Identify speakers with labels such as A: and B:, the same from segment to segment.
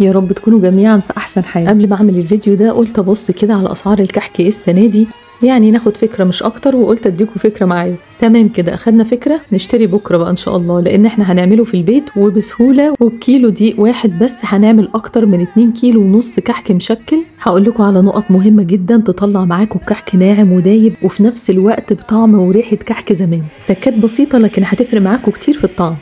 A: يا رب تكونوا جميعا في احسن حال قبل ما اعمل الفيديو ده قلت ابص كده على اسعار الكحك ايه السنه دي يعني ناخد فكره مش اكتر وقلت اديكم فكره معايا تمام كده اخدنا فكره نشتري بكره بقى ان شاء الله لان احنا هنعمله في البيت وبسهوله وبكيلو دي واحد بس هنعمل اكتر من 2 كيلو ونص كحك مشكل هقول لكم على نقط مهمه جدا تطلع معاكم كحك ناعم ودايب وفي نفس الوقت بطعم وريحه كحك زمان تكات بسيطه لكن هتفرق معاكم كتير في الطعم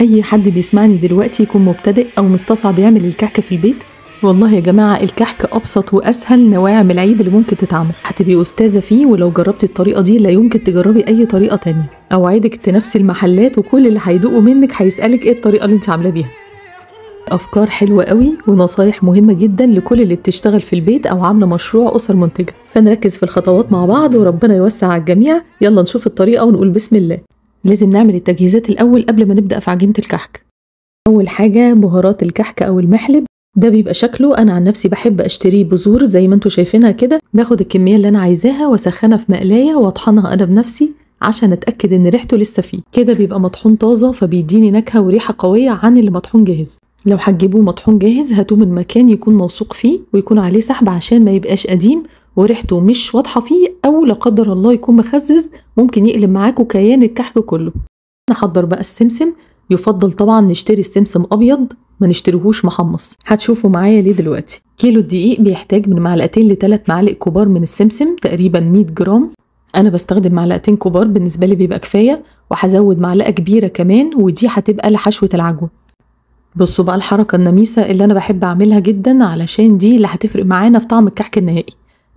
A: اي حد بيسمعني دلوقتي يكون مبتدئ او مستصعب يعمل الكحك في البيت والله يا جماعة الكحك أبسط وأسهل نواعم العيد اللي ممكن تتعمل هتبقي أستاذة فيه ولو جربتي الطريقة دي لا يمكن تجربي أي طريقة تانية أوعدك تنافسي المحلات وكل اللي هيدوقوا منك هيسألك إيه الطريقة اللي أنت عاملة بيها أفكار حلوة قوي ونصايح مهمة جدا لكل اللي بتشتغل في البيت أو عاملة مشروع أسر منتجة فنركز في الخطوات مع بعض وربنا يوسع على الجميع يلا نشوف الطريقة ونقول بسم الله لازم نعمل التجهيزات الأول قبل ما نبدأ في عجينة الكحك أول حاجة بهارات الكحك أو المحلب ده بيبقى شكله أنا عن نفسي بحب أشتريه بذور زي ما انتوا شايفينها كده باخد الكمية اللي أنا عايزاها وأسخنها في مقلاية وأطحنها أنا بنفسي عشان أتأكد إن ريحته لسه فيه كده بيبقى مطحون طازة فبيديني نكهة وريحة قوية عن اللي مطحون جاهز لو هتجيبوه مطحون جاهز هاتوه من مكان يكون موثوق فيه ويكون عليه سحب عشان ما يبقاش قديم وريحته مش واضحه فيه او لا قدر الله يكون مخزز ممكن يقلب معاكوا كيان الكحك كله نحضر بقى السمسم يفضل طبعا نشتري السمسم ابيض ما نشتريهوش محمص هتشوفوا معايا ليه دلوقتي كيلو الدقيق بيحتاج من معلقتين لثلاث معالق كبار من السمسم تقريبا 100 جرام انا بستخدم معلقتين كبار بالنسبه لي بيبقى كفايه وهزود معلقه كبيره كمان ودي هتبقى لحشوه العجوه بصوا بقى الحركه النميسه اللي انا بحب اعملها جدا علشان دي اللي هتفرق معانا في طعم الكحك النهائي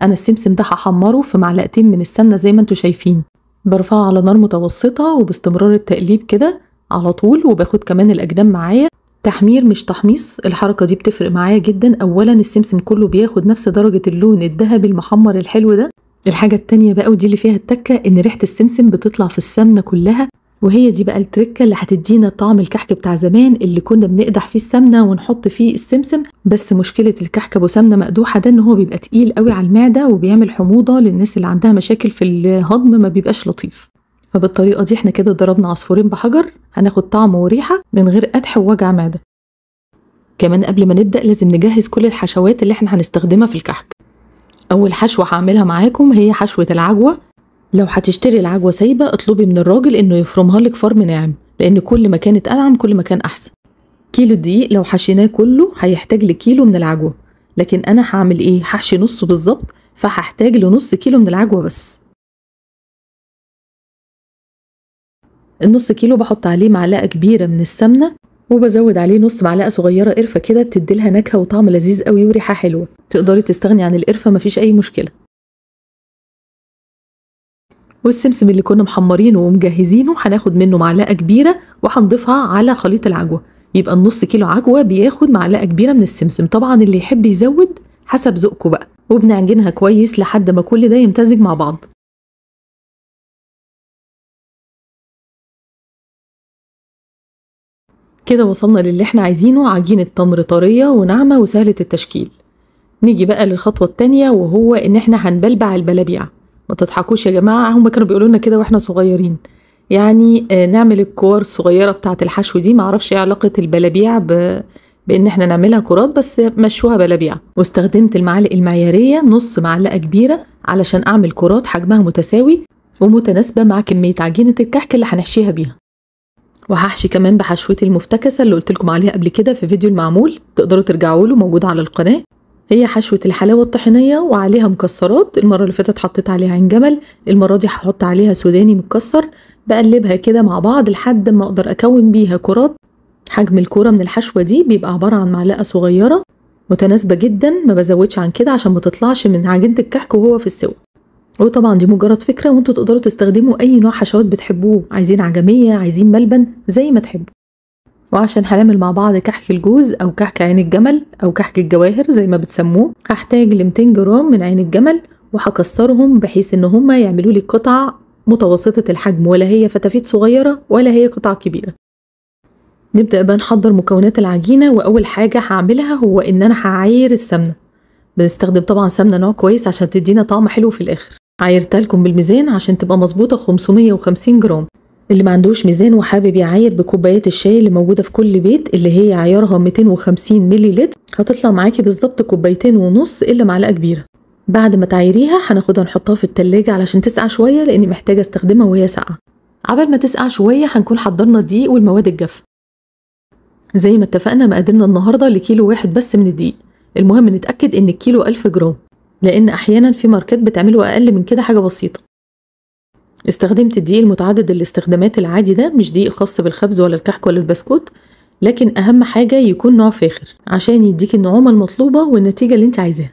A: انا السمسم ده هحمره في معلقتين من السمنه زي ما انتوا شايفين برفعه على نار متوسطه وباستمرار التقليب كده على طول وباخد كمان الاجنام معايا تحمير مش تحميص الحركة دي بتفرق معايا جدا أولا السمسم كله بياخد نفس درجة اللون الذهبي المحمر الحلو ده الحاجة التانية بقى ودي اللي فيها التكة إن ريحة السمسم بتطلع في السمنة كلها وهي دي بقى التركه اللي هتدينا طعم الكحك بتاع زمان اللي كنا بنقدح فيه السمنه ونحط فيه السمسم بس مشكله الكحك ابو سمنه مقدوحه ده ان هو بيبقى تقيل قوي على المعده وبيعمل حموضه للناس اللي عندها مشاكل في الهضم ما بيبقاش لطيف فبالطريقه دي احنا كده ضربنا عصفورين بحجر هناخد طعم وريحه من غير قدح ووجع معده كمان قبل ما نبدا لازم نجهز كل الحشوات اللي احنا هنستخدمها في الكحك اول حشوه هعملها معاكم هي حشوه العجوه لو هتشتري العجوه سايبه اطلبي من الراجل انه يفرمها لك فرم ناعم لان كل ما كانت انعم كل ما كان احسن كيلو الدقيق لو حشيناه كله هيحتاج لكيلو من العجوه لكن انا هعمل ايه هحشي نصه
B: بالظبط فهحتاج لنص كيلو من العجوه بس النص كيلو بحط عليه معلقه كبيره من السمنه وبزود عليه نص
A: معلقه صغيره قرفه كده بتديلها نكهه وطعم لذيذ قوي وريحه حلوه تقدري تستغني عن القرفه مفيش
B: اي مشكله والسمسم اللي كنا محمرينه ومجهزينه هناخد منه معلقه كبيره وهنضيفها على خليط العجوه يبقى النص كيلو عجوه بياخد معلقه كبيره من السمسم طبعا اللي يحب يزود حسب ذوقكم بقى وبنعجنها
C: كويس لحد ما كل ده يمتزج مع بعض كده وصلنا للي احنا
B: عايزينه عجينة تمر طرية وناعمة وسهلة التشكيل نيجي بقى للخطوة التانية
A: وهو ان احنا هنبلبع البلابيع ما تضحكوش يا جماعة هم كانوا بيقولوا لنا كده واحنا صغيرين يعني آه، نعمل الكور الصغيرة بتاعة الحشو دي معرفش ايه علاقة البلابيع ب... بان احنا نعملها كرات بس مشوها بلابيع واستخدمت المعالق المعيارية نص معلقة كبيرة علشان اعمل كرات حجمها متساوي ومتناسبة مع كمية عجينة الكحك اللي هنحشيها بيها وهحشي كمان بحشوتي المفتكسة اللي قلت لكم عليها قبل كده في فيديو المعمول تقدروا ترجعوا له موجود على القناة هي حشوة الحلاوة الطحينية وعليها مكسرات المرة اللي فاتت حطيت عليها عين جمل المرة دي هحط عليها سوداني مكسر بقلبها كده مع بعض لحد ما اقدر اكون بيها كرات حجم الكورة من الحشوة دي بيبقى عبارة عن معلقة صغيرة متناسبة جدا ما بزودش عن كده عشان ما تطلعش من عجينة الكحك وهو في السوا وطبعا دي مجرد فكرة وانتوا تقدروا تستخدموا اي نوع حشوات بتحبوه عايزين عجمية عايزين ملبن زي ما تحبوا وعشان هنعمل مع بعض كحك الجوز او كحك عين الجمل او كحك الجواهر زي ما بتسموه هحتاج ل 200 جرام من عين الجمل وهكسرهم بحيث ان هما يعملوا لي قطع متوسطة الحجم ولا هي فتافيت صغيرة ولا هي قطع كبيرة نبدأ بقى نحضر مكونات العجينة وأول حاجة هعملها هو إن أنا هعاير السمنة بنستخدم طبعا سمنة نوع كويس عشان تدينا طعم حلو في الآخر عايرتها لكم بالميزان عشان تبقى مظبوطة 550 جرام اللي ما عندوش ميزان وحابب يعاير بكوبايات الشاي اللي موجودة في كل بيت اللي هي عيارها 250 ملي لتر هتطلع معاكي بالظبط كوبايتين ونص إلا معلقة كبيرة بعد ما تعيريها هناخدها نحطها في التلاجة علشان تسقع شوية لأني محتاجة استخدمها وهي ساقعة عبال ما تسقع شوية هنكون حضرنا الدقيق والمواد الجافة زي ما اتفقنا مقاديرنا النهاردة لكيلو واحد بس من الدقيق المهم نتأكد إن الكيلو 1000 جرام لأن أحيانا في ماركات بتعمله أقل من كده حاجة بسيطة استخدمت الدقيق المتعدد الاستخدامات العادي ده مش دقيق خاص بالخبز ولا الكحك ولا البسكوت لكن أهم حاجة يكون نوع فاخر عشان يديك النعومة المطلوبة والنتيجة اللي انت عايزاها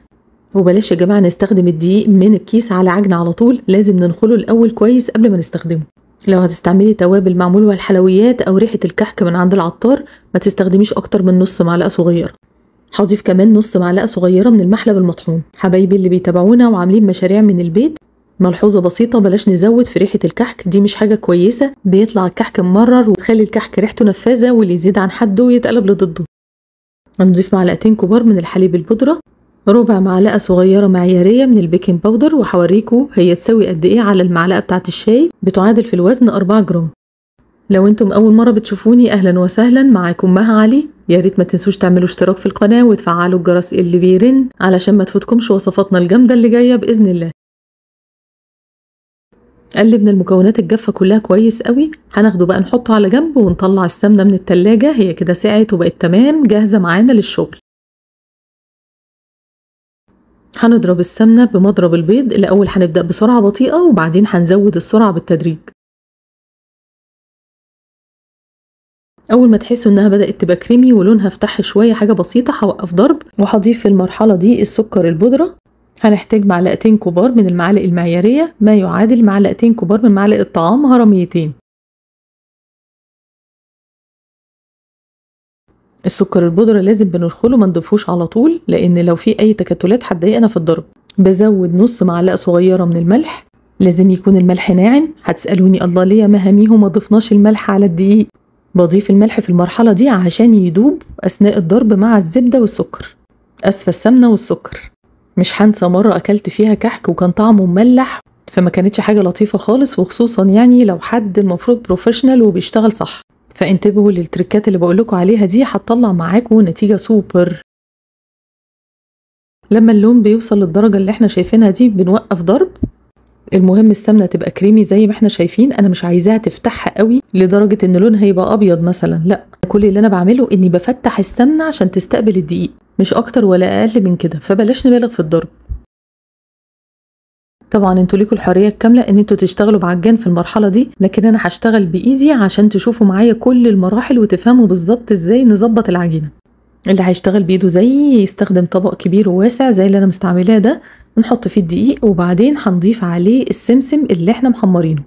A: وبلاش يا جماعة نستخدم الدقيق من الكيس على عجن على طول لازم ننخله الأول كويس قبل ما نستخدمه لو هتستعملي توابل معمول والحلويات أو ريحة الكحك من عند العطار ما تستخدميش أكتر من نص معلقة صغيرة هضيف كمان نص معلقة صغيرة من المحلب المطحون حبايبي اللي بيتابعونا وعاملين مشاريع من البيت ملحوظه بسيطه بلاش نزود في ريحه الكحك دي مش حاجه كويسه بيطلع الكحك ممرر وتخلي الكحك ريحته نفاذه واللي يزيد عن حده يتقلب لضده هنضيف معلقتين كبار من الحليب البودره ربع معلقه صغيره معياريه من البيكنج باودر وهوريكم هي تساوي قد ايه على المعلقه بتاعه الشاي بتعادل في الوزن 4 جرام لو انتم اول مره بتشوفوني اهلا وسهلا معاكم مها علي يا ريت ما تنسوش تعملوا اشتراك في القناه وتفعلوا الجرس اللي بيرن علشان ما تفوتكمش وصفاتنا الجامده اللي جايه باذن الله قلبنا المكونات الجافة كلها
B: كويس قوي هناخده بقى نحطه على جنب ونطلع السمنة من التلاجة هي كده ساعت وبقت تمام جاهزة معانا للشغل هنضرب السمنة بمضرب البيض الأول هنبدأ بسرعة بطيئة وبعدين هنزود السرعة بالتدريج أول ما تحسوا إنها بدأت تبقى كريمي ولونها افتح شوية حاجة بسيطة هوقف ضرب وهضيف في المرحلة دي السكر البودرة هنحتاج معلقتين كبار من المعالق المعيارية ما يعادل معلقتين كبار من معلقة طعام هرميتين السكر البودرة لازم بندخله ما نضيفهوش على طول لأن لو في أي تكتلات هتضايقنا في الضرب
A: بزود نص معلقة صغيرة من الملح لازم يكون الملح ناعم هتسألوني الله ليه هميه وما ضفناش الملح على الدقيق بضيف الملح في المرحلة دي عشان يدوب أثناء الضرب مع الزبدة والسكر أسفة السمنة والسكر مش هنسى مرة أكلت فيها كحك وكان طعمه مملح فما كانتش حاجة لطيفة خالص وخصوصا يعني لو حد المفروض بروفيشنال وبيشتغل صح فانتبهوا للتركات اللي بقولكوا عليها دي هتطلع معاكم نتيجة سوبر لما اللون بيوصل للدرجة اللي احنا شايفينها دي بنوقف ضرب المهم السمنه تبقى كريمي زي ما احنا شايفين انا مش عايزاها تفتحها قوي لدرجه ان لونها يبقى ابيض مثلا لا كل اللي انا بعمله اني بفتح السمنه عشان تستقبل الدقيق مش اكتر ولا اقل من كده فبلاش نبالغ في الضرب طبعا انتوا ليكوا الحريه الكامله ان انتوا تشتغلوا بعجان في المرحله دي لكن انا هشتغل بايدي عشان تشوفوا معايا كل المراحل وتفهموا بالظبط ازاي نظبط العجينه اللي هيشتغل بايده زيي يستخدم طبق كبير وواسع زي اللي انا مستعملاه ده نحط
C: فيه الدقيق وبعدين هنضيف عليه السمسم اللي احنا محمرينه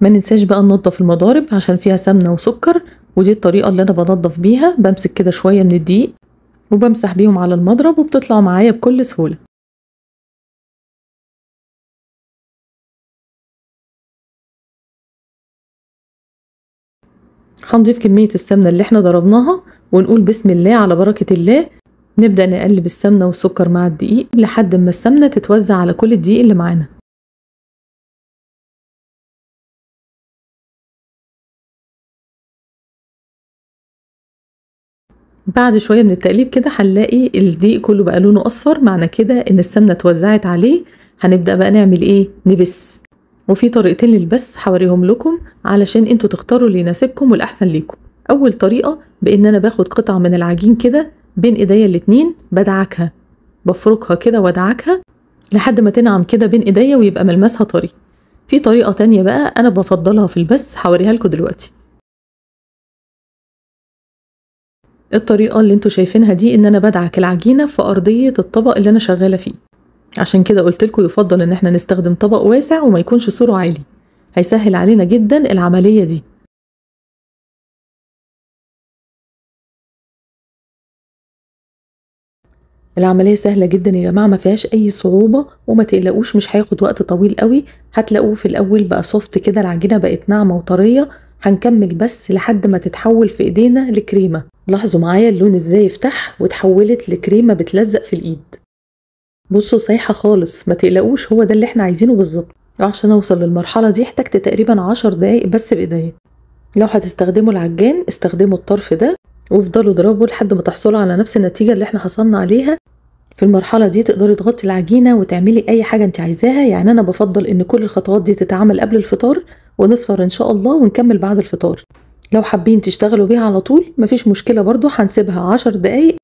C: ما ننساش بقى ننضف المضارب عشان فيها سمنة وسكر ودي الطريقة اللي أنا بنضف بيها بمسك كده شوية من الدقيق وبمسح بيهم على المضرب وبتطلع معايا بكل سهولة هنضيف كمية السمنة اللي احنا ضربناها
B: ونقول بسم الله على بركة الله نبدأ نقلب السمنة والسكر مع الدقيق لحد ما
C: السمنة تتوزع على كل الدقيق اللي معانا بعد شوية من التقليب كده هنلاقي الدقيق كله بقى لونه أصفر معنى كده إن السمنة
A: اتوزعت عليه هنبدأ بقى نعمل إيه نبس وفي طريقتين للبس حوريهم لكم علشان انتوا تختاروا اللي يناسبكم والاحسن ليكم اول طريقه بان انا باخد قطعه من العجين كده بين ايديا الاتنين بدعكها بفركها كده وادعكها
B: لحد ما تنعم كده بين ايديا ويبقى ملمسها طري في طريقه تانية بقى انا بفضلها في البس حوريها لكم دلوقتي الطريقه اللي انتوا شايفينها دي ان انا بدعك العجينه في ارضيه الطبق اللي انا شغاله فيه عشان كده قلت لكم يفضل ان احنا نستخدم طبق واسع وما يكونش سوره عالي هيسهل علينا
C: جدا العملية دي العملية سهلة جدا يا جماعة ما فيهاش أي
A: صعوبة وما تقلقوش مش هياخد وقت طويل قوي هتلاقوه في الأول بقى سوفت كده العجينة بقت ناعمة وطرية هنكمل بس لحد ما تتحول في إيدينا لكريمة لاحظوا معايا اللون إزاي افتح وتحولت لكريمة بتلزق في الإيد بصوا صحيحة خالص ما تقلقوش هو ده اللي احنا عايزينه بالظبط وعشان اوصل للمرحلة دي احتجت تقريبا عشر دقايق بس بايديا لو هتستخدموا العجان استخدموا الطرف ده وافضلوا اضربوا لحد ما تحصلوا على نفس النتيجة اللي احنا حصلنا عليها في المرحلة دي تقدري تغطي العجينة وتعملي أي حاجة أنت عايزاها يعني أنا بفضل إن كل الخطوات دي تتعمل قبل الفطار ونفطر إن شاء الله ونكمل بعد الفطار لو حابين تشتغلوا بيها على طول مفيش مشكلة برضو هنسيبها عشر دقايق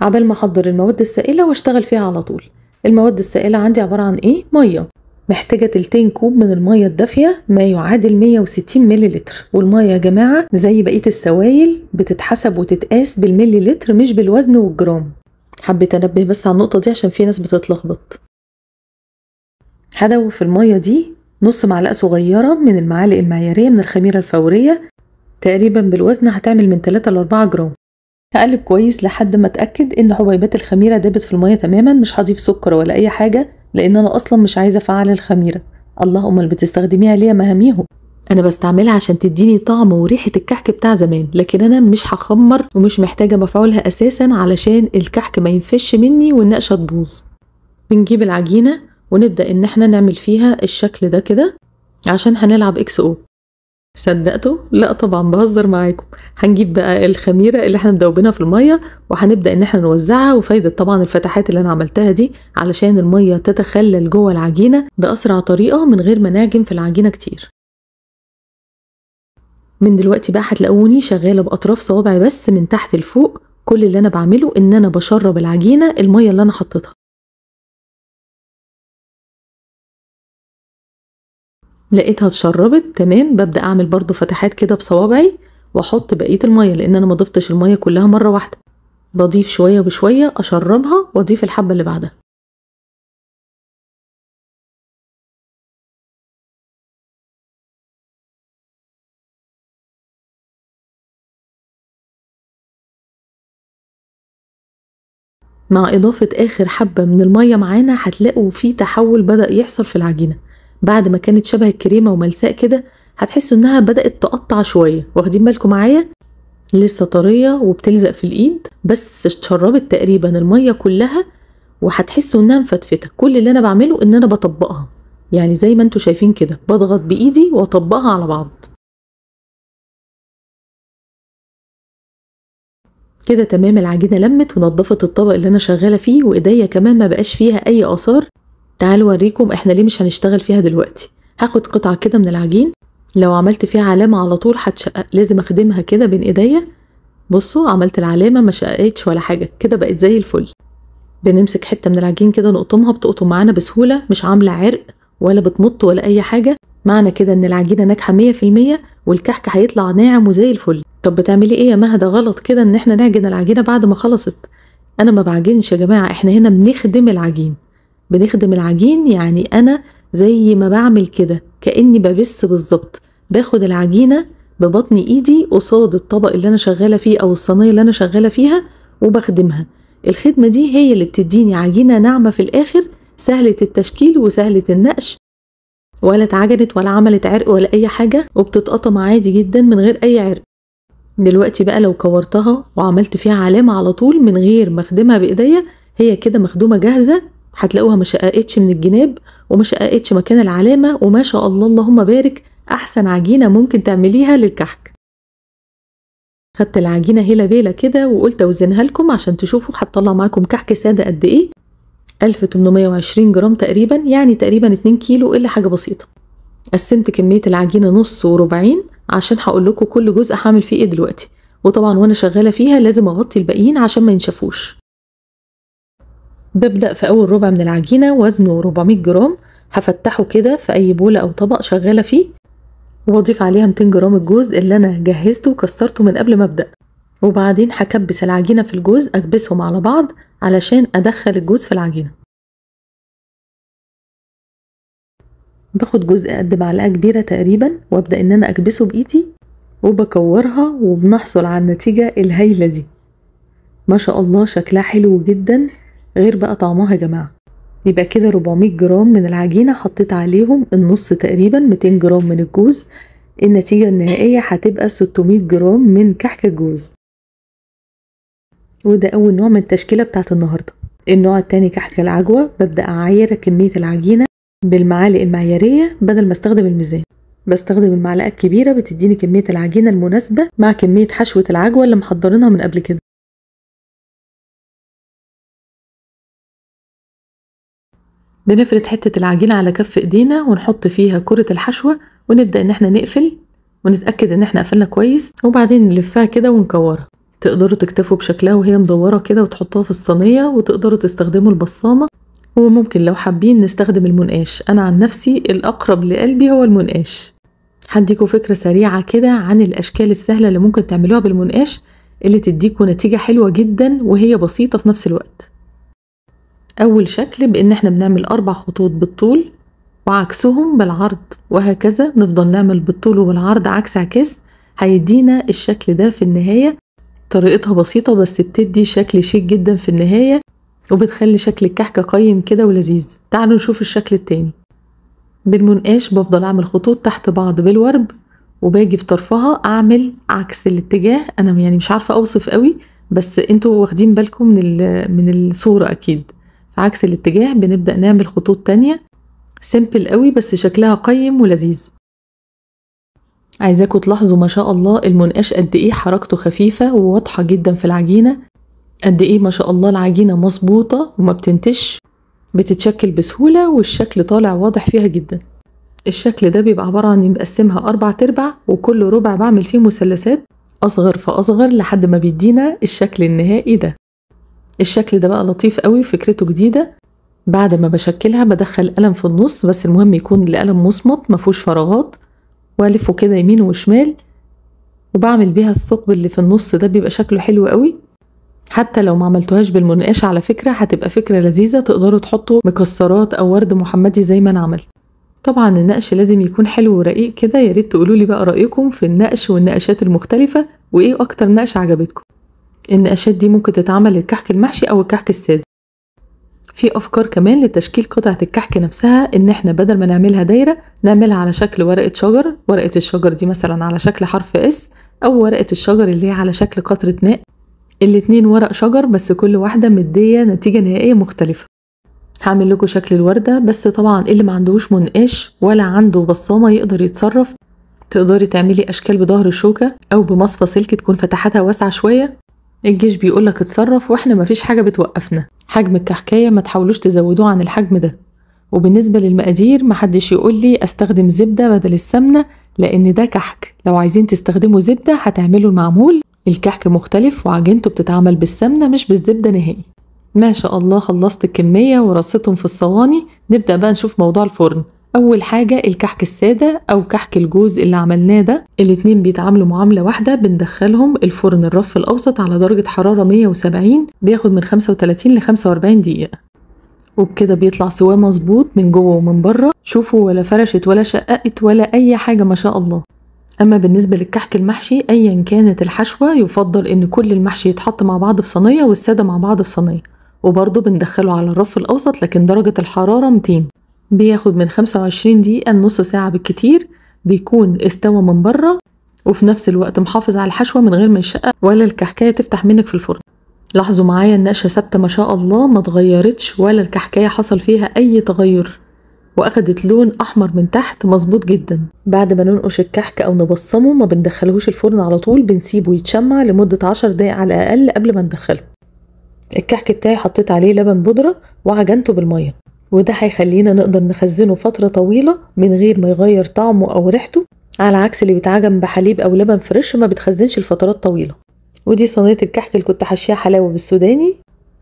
A: عبال ما احضر المواد السائله واشتغل فيها على طول المواد السائله عندي عباره عن ايه ميه محتاجة تلتين كوب من المية الدافية ما يعادل 160 لتر والمية يا جماعة زي بقية السوائل بتتحسب وتتقاس لتر مش بالوزن والجرام حبيت انبه بس على النقطة دي عشان في ناس بتتلخبط هدو في المية دي نص معلقة صغيرة من المعالق المعيارية من الخميرة الفورية تقريبا بالوزن هتعمل من 3 ل 4 جرام هقلب كويس لحد ما اتاكد ان حبيبات الخميره دابت في الميه تماما مش هضيف سكر ولا اي حاجه لان انا اصلا مش عايزه افعل الخميره الله امال بتستخدميها ليه مهاميهم انا بستعملها عشان تديني طعم وريحه الكحك بتاع زمان لكن انا مش هخمر ومش محتاجه مفعولها اساسا علشان الكحك ما ينفش مني والنقشه تبوظ بنجيب العجينه ونبدا ان احنا نعمل فيها الشكل ده كده عشان هنلعب اكس او صدقتوا؟ لا طبعا بهزر معاكم هنجيب بقى الخميره اللي احنا مدوبينها في الميه وهنبدا ان احنا نوزعها وفايده طبعا الفتحات اللي انا عملتها دي علشان الميه تتخلل جوه العجينه باسرع طريقه من غير ما نعجن في العجينه كتير
B: من دلوقتي بقى هتلاقوني شغاله باطراف صوابعي بس من تحت
C: لفوق كل اللي انا بعمله ان انا بشرب العجينه الميه اللي انا حطيتها لقيتها اتشربت
B: تمام ببدا اعمل برضو فتحات كده بصوابعي واحط بقيه الميه لان انا ما ضفتش الميه كلها
C: مره واحده بضيف شويه بشويه اشربها واضيف الحبه اللي بعدها مع إضافة آخر حبة من المية معانا
A: هتلاقوا في تحول بدأ يحصل في العجينة بعد ما كانت شبه الكريمه وملساء كده هتحسوا انها بدات تقطع شويه واخدين بالكم معايا لسه طريه وبتلزق في الايد بس اتشربت تقريبا الميه كلها وهتحسوا انها مفتفته
C: كل اللي انا بعمله ان انا بطبقها يعني زي ما انتوا شايفين كده بضغط بايدي واطبقها على بعض كده تمام العجينه لمت ونضفت الطبق اللي انا شغاله فيه وايديا كمان ما بقاش فيها اي
A: اثار تعالوا اوريكم احنا ليه مش هنشتغل فيها دلوقتي هاخد قطعه كده من العجين لو عملت فيها علامه على طول هتشقق لازم اخدمها كده بين ايديا بصوا عملت العلامه ما شققتش ولا حاجه كده بقت زي الفل بنمسك حته من العجين كده نقطمها بتقطم معانا بسهوله مش عامله عرق ولا بتمط ولا اي حاجه معنى كده ان العجينه ناجحه 100% والكحك هيطلع ناعم وزي الفل طب بتعملي ايه يا مها ده غلط كده ان احنا نعجن العجينه بعد ما خلصت انا ما بعجنش يا جماعه احنا هنا بنخدم العجين بنخدم العجين يعني أنا زي ما بعمل كده كأني ببس بالظبط باخد العجينة ببطن إيدي قصاد الطبق اللي أنا شغالة فيه أو الصينية اللي أنا شغالة فيها وبخدمها الخدمة دي هي اللي بتديني عجينة ناعمة في الآخر سهلة التشكيل وسهلة النقش ولا اتعجنت ولا عملت عرق ولا أي حاجة وبتتقطم عادي جدا من غير أي عرق دلوقتي بقى لو كورتها وعملت فيها علامة على طول من غير ما اخدمها بإيديا هي كده مخدومة جاهزة هتلاقوها ما شققتش من الجناب وما شققتش مكان العلامة وما شاء الله اللهم بارك أحسن عجينة ممكن تعمليها للكحك خدت العجينة هيلا بيلا كده وقلت أوزنها لكم عشان تشوفوا هتطلع معاكم كحك سادة قد إيه 1820 جرام تقريبا يعني تقريبا 2 كيلو إلا حاجة بسيطة قسمت كمية العجينة نص وربعين عشان هقول لكم كل جزء هعمل فيه إيه دلوقتي وطبعا وأنا شغالة فيها لازم أغطي الباقيين عشان ما ينشفوش ببدأ في أول ربع من العجينة وزنه 400 جرام هفتحه كده في أي بولة أو طبق شغالة فيه وأضيف عليها 200 جرام الجوز اللي أنا جهزته وكسرته من قبل ما أبدأ وبعدين هكبس
B: العجينة في الجوز أكبسهم على بعض علشان أدخل الجوز في العجينة باخد جزء قد معلقة كبيرة تقريبا وأبدأ إن أنا أكبسه بإيدي وبكورها وبنحصل على النتيجة الهايلة دي
A: ما شاء الله شكلها حلو جدا غير بقى طعمها يا جماعه يبقى كده 400 جرام من العجينه حطيت عليهم النص تقريبا 200 جرام من الجوز النتيجه النهائيه هتبقى 600 جرام من كحك الجوز وده اول نوع من التشكيله بتاعت النهارده النوع التاني كحك العجوه ببدا اعاير كميه العجينه بالمعالق المعياريه بدل ما استخدم الميزان بستخدم
C: المعلقه الكبيره بتديني كميه العجينه المناسبه مع كميه حشوه العجوه اللي محضرينها من قبل كده بنفرد حتة العجينة على كف ايدينا ونحط فيها كرة الحشوة ونبدأ ان احنا
A: نقفل ونتأكد ان احنا قفلنا كويس وبعدين نلفها كده ونكورها تقدروا تكتفوا بشكلها وهي مدورة كده وتحطوها في الصينية وتقدروا تستخدموا البصامة وممكن لو حابين نستخدم المنقاش انا عن نفسي الاقرب لقلبي هو المنقاش هديكوا فكرة سريعة كده عن الاشكال السهلة اللي ممكن تعملوها بالمنقاش اللي تديكوا نتيجة حلوة جدا وهي بسيطة في نفس الوقت أول شكل بإن احنا بنعمل أربع خطوط بالطول وعكسهم بالعرض وهكذا نفضل نعمل بالطول والعرض عكس عكس هيدينا الشكل ده في النهاية طريقتها بسيطة بس بتدي شكل شيك جدا في النهاية وبتخلي شكل الكحكة قيم كده ولذيذ تعالوا نشوف الشكل التاني بالمنقاش بفضل أعمل خطوط تحت بعض بالورب وباجي في طرفها أعمل عكس الاتجاه أنا يعني مش عارفة أوصف قوي بس انتوا واخدين بالكم من من الصورة أكيد عكس الاتجاه بنبدأ نعمل خطوط تانية سيمبل قوي بس شكلها قيم ولذيذ عايزاكم تلاحظوا ما شاء الله المنقاش قد ايه حركته خفيفة وواضحة جدا في العجينة قد ايه ما شاء الله العجينة مظبوطة وما بتنتش بتتشكل بسهولة والشكل طالع واضح فيها جدا الشكل ده بيبقى عبارة عن مقسمها أربع تربع وكل ربع بعمل فيه مثلثات أصغر فأصغر لحد ما بيدينا الشكل النهائي ده الشكل ده بقى لطيف قوي فكرته جديدة بعد ما بشكلها بدخل قلم في النص بس المهم يكون القلم مصمت مفهوش فراغات والفه كده يمين وشمال وبعمل بيها الثقب اللي في النص ده بيبقى شكله حلو قوي حتى لو ما عملتوهاش بالمنقاش على فكرة هتبقى فكرة لذيذة تقدروا تحطوا مكسرات أو ورد محمدي زي ما أنا عملت طبعا النقش لازم يكون حلو ورقيق كده يا ريت تقولوا لي بقى رأيكم في النقش والنقشات المختلفة وإيه أكتر نقش عجبتكم النقاشات دي ممكن تتعمل للكحك المحشي أو الكحك السادة في أفكار كمان لتشكيل قطعة الكحك نفسها إن إحنا بدل ما نعملها دايرة نعملها على شكل ورقة شجر ورقة الشجر دي مثلا على شكل حرف اس أو ورقة الشجر اللي هي على شكل قطرة ماء الاتنين ورق شجر بس كل واحدة مدية نتيجة نهائية مختلفة هعمل لكم شكل الوردة بس طبعا اللي ما عندهوش منقش ولا عنده بصامة يقدر يتصرف تقدري تعملي أشكال بظهر الشوكة أو بمصفى سلك تكون فتحتها واسعة شوية الجيش بيقولك اتصرف واحنا مفيش حاجة بتوقفنا حجم الكحكاية ما تحاولوش تزودوه عن الحجم ده وبالنسبة للمقادير محدش يقول لي استخدم زبدة بدل السمنة لأن ده كحك لو عايزين تستخدموا زبدة هتعملوا المعمول الكحك مختلف وعجينته بتتعمل بالسمنة مش بالزبدة نهائي ما شاء الله خلصت الكمية ورصيتهم في الصواني نبدأ بقى نشوف موضوع الفرن اول حاجه الكحك الساده او كحك الجوز اللي عملناه ده الاتنين بيتعاملوا معامله واحده بندخلهم الفرن الرف الاوسط على درجه حراره 170 بياخد من 35 ل 45 دقيقه وبكده بيطلع سواه مظبوط من جوه ومن بره شوفوا ولا فرشت ولا شققت ولا اي حاجه ما شاء الله اما بالنسبه للكحك المحشي ايا كانت الحشوه يفضل ان كل المحشي يتحط مع بعض في صينيه والساده مع بعض في صينيه وبرضه بندخله على الرف الاوسط لكن درجه الحراره 200 بياخد من 25 دقيقة لنص ساعة بالكتير بيكون استوى من بره وفي نفس الوقت محافظ على الحشوة من غير ما يشقق ولا الكحكاية تفتح منك في الفرن لاحظوا معايا النقشة ثابتة ما شاء الله ما تغيرتش ولا الكحكاية حصل فيها أي تغير واخدت لون احمر من تحت مظبوط جدا بعد ما ننقش الكحك او نبصمه ما بندخلهوش الفرن على طول بنسيبه يتشمع لمده عشر دقايق على الاقل قبل ما ندخله الكحك بتاعي حطيت عليه لبن بودره وعجنته بالميه وده هيخلينا نقدر نخزنه فترة طويلة من غير ما يغير طعمه أو ريحته على عكس اللي بيتعجن بحليب أو لبن فريش ما بتخزنش لفترات طويلة ودي صينية الكحك اللي كنت حشيها حلاوة بالسوداني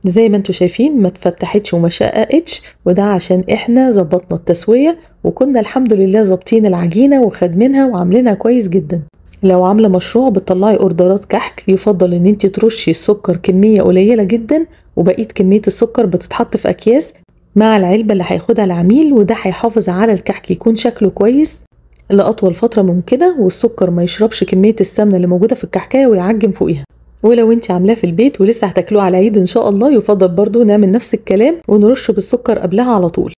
A: زي ما انتوا شايفين ما اتفتحتش وما شققتش وده عشان احنا ظبطنا التسويه وكنا الحمد لله ظابطين العجينه وخدمينها وعاملينها كويس جدا لو عامله مشروع بتطلعي اوردرات كحك يفضل ان انت ترشي السكر كميه قليله جدا وبقيه كميه السكر بتتحط في اكياس مع العلبة اللي هياخدها العميل وده هيحافظ على الكحك يكون شكله كويس لأطول فترة ممكنة والسكر ما يشربش كمية السمنة اللي موجودة في الكحكاية ويعجن فوقيها ولو انت عاملاه في البيت ولسه هتاكلوه على العيد ان شاء الله يفضل برضه نعمل نفس الكلام ونرش بالسكر قبلها على طول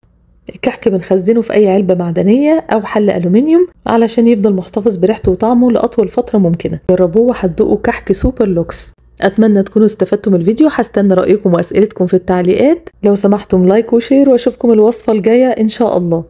A: الكحك بنخزنه في اي علبه معدنيه او حل الومنيوم علشان يفضل محتفظ بريحته وطعمه لاطول فتره ممكنه جربوه وهتدوقوا كحك سوبر لوكس اتمنى تكونوا
B: استفدتم من الفيديو هستنى رايكم واسئلتكم في التعليقات لو سمحتم لايك وشير واشوفكم الوصفه الجايه ان شاء الله